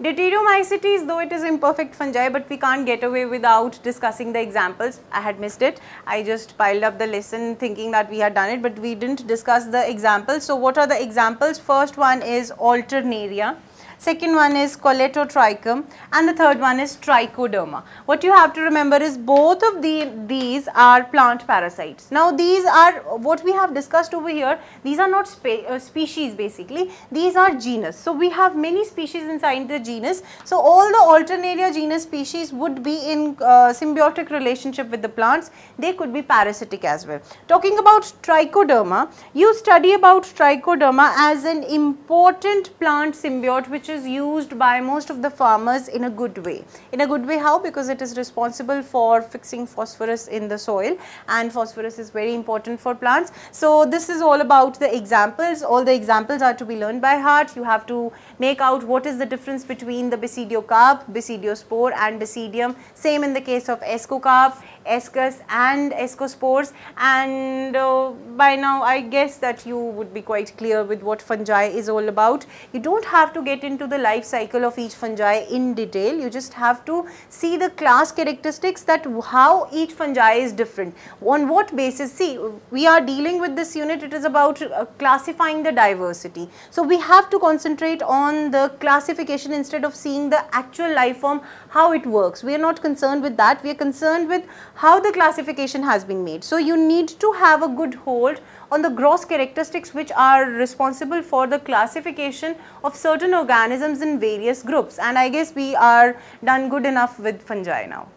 Deuteriomycetes, though it is imperfect fungi, but we can't get away without discussing the examples. I had missed it. I just piled up the lesson thinking that we had done it, but we didn't discuss the examples. So, what are the examples? First one is Alternaria second one is coletotrichum and the third one is trichoderma. What you have to remember is both of the, these are plant parasites. Now these are what we have discussed over here, these are not spe uh, species basically, these are genus. So we have many species inside the genus. So, all the Alternaria genus species would be in uh, symbiotic relationship with the plants. They could be parasitic as well. Talking about trichoderma, you study about trichoderma as an important plant symbiote which is used by most of the farmers in a good way. In a good way how? Because it is responsible for fixing phosphorus in the soil and phosphorus is very important for plants. So, this is all about the examples. All the examples are to be learned by heart. You have to make out what is the difference between the basidiocarp, basidiospore and basidium. Same in the case of ascocarp. Escus and ascospores and uh, by now I guess that you would be quite clear with what fungi is all about. You don't have to get into the life cycle of each fungi in detail, you just have to see the class characteristics that how each fungi is different. On what basis, see we are dealing with this unit it is about uh, classifying the diversity. So, we have to concentrate on the classification instead of seeing the actual life form how it works. We are not concerned with that, we are concerned with how the classification has been made. So, you need to have a good hold on the gross characteristics which are responsible for the classification of certain organisms in various groups and I guess we are done good enough with fungi now.